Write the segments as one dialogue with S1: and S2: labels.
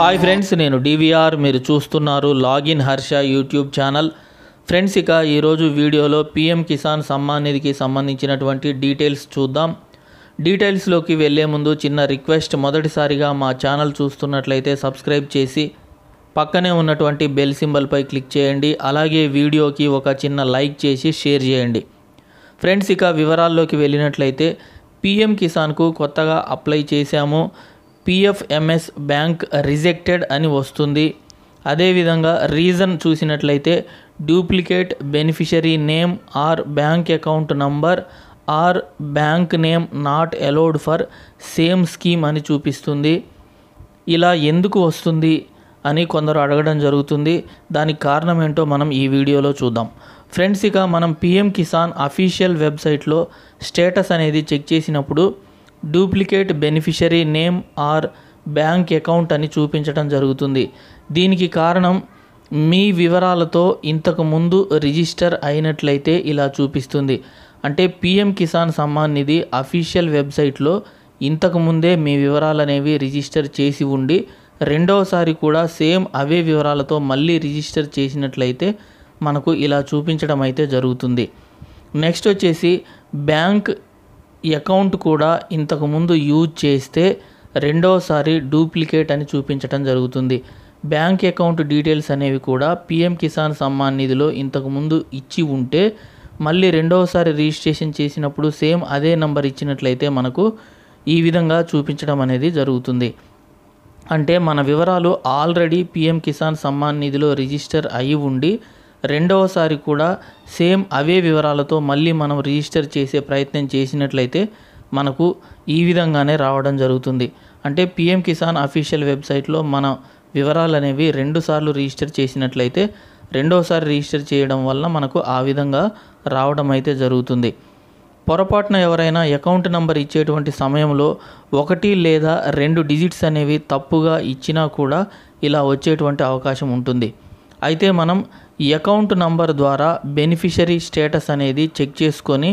S1: hi friends నేను DVR మీరు చూస్తున్నారు login Harsha YouTube channel friends ఇక ఈరోజు వీడియోలో పిఎం కిసాన్ సమ్మాన్ నిధికి సంబంధించినటువంటి డీటెయిల్స్ చూద్దాం డీటెయిల్స్లోకి వెళ్లే ముందు చిన్న రిక్వెస్ట్ మొదటిసారిగా మా ఛానల్ చూస్తున్నట్లయితే సబ్స్క్రైబ్ చేసి పక్కనే ఉన్నటువంటి బెల్ సింబల్పై క్లిక్ చేయండి అలాగే వీడియోకి ఒక చిన్న లైక్ చేసి షేర్ చేయండి ఫ్రెండ్స్ ఇక వివరాల్లోకి వెళ్ళినట్లయితే పిఎం కిసాన్కు కొత్తగా అప్లై చేశాము పిఎఫ్ఎంఎస్ బ్యాంక్ రిజెక్టెడ్ అని వస్తుంది అదేవిధంగా రీజన్ చూసినట్లయితే duplicate beneficiary name or bank account number or bank name not allowed for same scheme అని చూపిస్తుంది ఇలా ఎందుకు వస్తుంది అని కొందరు అడగడం జరుగుతుంది దానికి కారణం ఏంటో మనం ఈ వీడియోలో చూద్దాం ఫ్రెండ్స్ ఇక మనం పిఎం కిసాన్ అఫీషియల్ వెబ్సైట్లో స్టేటస్ అనేది చెక్ చేసినప్పుడు duplicate beneficiary name or bank account అని చూపించడం జరుగుతుంది దీనికి కారణం మీ వివరాలతో ఇంతకుముందు రిజిస్టర్ అయినట్లయితే ఇలా చూపిస్తుంది అంటే పిఎం కిసాన్ సమ్మాన్ నిధి అఫీషియల్ వెబ్సైట్లో ఇంతకుముందే మీ వివరాలు అనేవి రిజిస్టర్ చేసి ఉండి రెండవసారి కూడా సేమ్ అవే వివరాలతో మళ్ళీ రిజిస్టర్ చేసినట్లయితే మనకు ఇలా చూపించడం అయితే జరుగుతుంది నెక్స్ట్ వచ్చేసి బ్యాంక్ ఈ అకౌంట్ కూడా ఇంతకుముందు యూజ్ చేస్తే రెండోసారి డూప్లికేట్ అని చూపించడం జరుగుతుంది బ్యాంక్ అకౌంట్ డీటెయిల్స్ అనేవి కూడా పిఎం కిసాన్ సమ్మాన్ నిధిలో ఇంతకుముందు ఇచ్చి ఉంటే మళ్ళీ రెండవసారి రిజిస్ట్రేషన్ చేసినప్పుడు సేమ్ అదే నంబర్ ఇచ్చినట్లయితే మనకు ఈ విధంగా చూపించడం అనేది జరుగుతుంది అంటే మన వివరాలు ఆల్రెడీ పిఎం కిసాన్ సమ్మాన్ నిధిలో రిజిస్టర్ అయి ఉండి రెండవసారి కూడా సేమ్ అవే వివరాలతో మళ్ళీ మనం రిజిస్టర్ చేసే ప్రయత్నం చేసినట్లయితే మనకు ఈ విధంగానే రావడం జరుగుతుంది అంటే పిఎం కిసాన్ అఫీషియల్ వెబ్సైట్లో మన వివరాలు అనేవి రెండుసార్లు రిజిస్టర్ చేసినట్లయితే రెండవసారి రిజిస్టర్ చేయడం వల్ల మనకు ఆ విధంగా రావడం అయితే జరుగుతుంది పొరపాటున ఎవరైనా అకౌంట్ నంబర్ ఇచ్చేటువంటి సమయంలో ఒకటి లేదా రెండు డిజిట్స్ అనేవి తప్పుగా ఇచ్చినా కూడా ఇలా వచ్చేటువంటి అవకాశం ఉంటుంది అయితే మనం ఈ అకౌంట్ నంబర్ ద్వారా బెనిఫిషరీ స్టేటస్ అనేది చెక్ చేసుకొని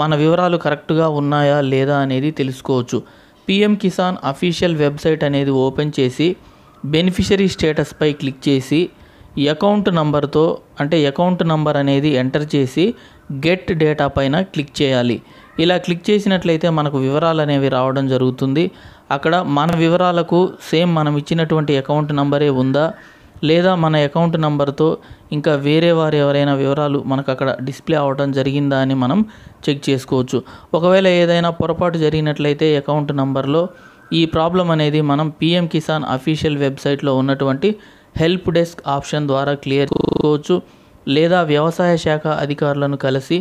S1: మన వివరాలు కరెక్ట్గా ఉన్నాయా లేదా అనేది తెలుసుకోవచ్చు పిఎం కిసాన్ అఫీషియల్ వెబ్సైట్ అనేది ఓపెన్ చేసి బెనిఫిషరీ స్టేటస్పై క్లిక్ చేసి అకౌంట్ నంబర్తో అంటే అకౌంట్ నంబర్ అనేది ఎంటర్ చేసి గెట్ డేటా పైన క్లిక్ చేయాలి ఇలా క్లిక్ చేసినట్లయితే మనకు వివరాలు అనేవి రావడం జరుగుతుంది అక్కడ మన వివరాలకు సేమ్ మనం ఇచ్చినటువంటి అకౌంట్ నంబరే ఉందా లేదా మన అకౌంట్ నెంబర్తో ఇంకా వేరే వారు ఎవరైనా వివరాలు మనకు అక్కడ డిస్ప్లే అవ్వడం జరిగిందా అని మనం చెక్ చేసుకోవచ్చు ఒకవేళ ఏదైనా పొరపాటు జరిగినట్లయితే అకౌంట్ నెంబర్లో ఈ ప్రాబ్లం అనేది మనం పిఎం కిసాన్ అఫీషియల్ వెబ్సైట్లో ఉన్నటువంటి హెల్ప్ డెస్క్ ఆప్షన్ ద్వారా క్లియర్ చేసుకోవచ్చు లేదా వ్యవసాయ శాఖ అధికారులను కలిసి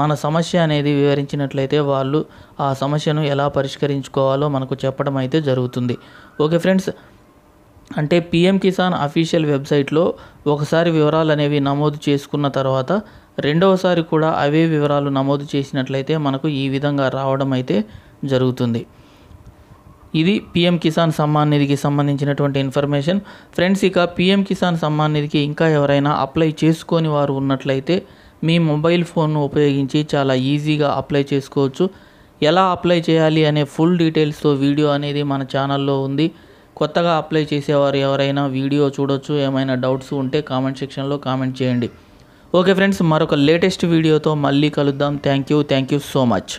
S1: మన సమస్య అనేది వివరించినట్లయితే వాళ్ళు ఆ సమస్యను ఎలా పరిష్కరించుకోవాలో మనకు చెప్పడం అయితే జరుగుతుంది ఓకే ఫ్రెండ్స్ అంటే పిఎం కిసాన్ అఫీషియల్ వెబ్సైట్లో ఒకసారి వివరాలు అనేవి నమోదు చేసుకున్న తర్వాత రెండవసారి కూడా అవే వివరాలు నమోదు చేసినట్లయితే మనకు ఈ విధంగా రావడం అయితే జరుగుతుంది ఇది పిఎం కిసాన్ సమ్మాన్ నిధికి సంబంధించినటువంటి ఇన్ఫర్మేషన్ ఫ్రెండ్స్ ఇక పిఎం కిసాన్ సమ్మాన్ నిధికి ఇంకా ఎవరైనా అప్లై చేసుకొని వారు ఉన్నట్లయితే మీ మొబైల్ ఫోన్ను ఉపయోగించి చాలా ఈజీగా అప్లై చేసుకోవచ్చు ఎలా అప్లై చేయాలి అనే ఫుల్ డీటెయిల్స్తో వీడియో అనేది మన ఛానల్లో ఉంది కొత్తగా అప్లై చేసేవారు ఎవరైనా వీడియో చూడొచ్చు ఏమైనా డౌట్స్ ఉంటే కామెంట్ సెక్షన్లో కామెంట్ చేయండి ఓకే ఫ్రెండ్స్ మరొక లేటెస్ట్ వీడియోతో మళ్ళీ కలుద్దాం thank you thank you so much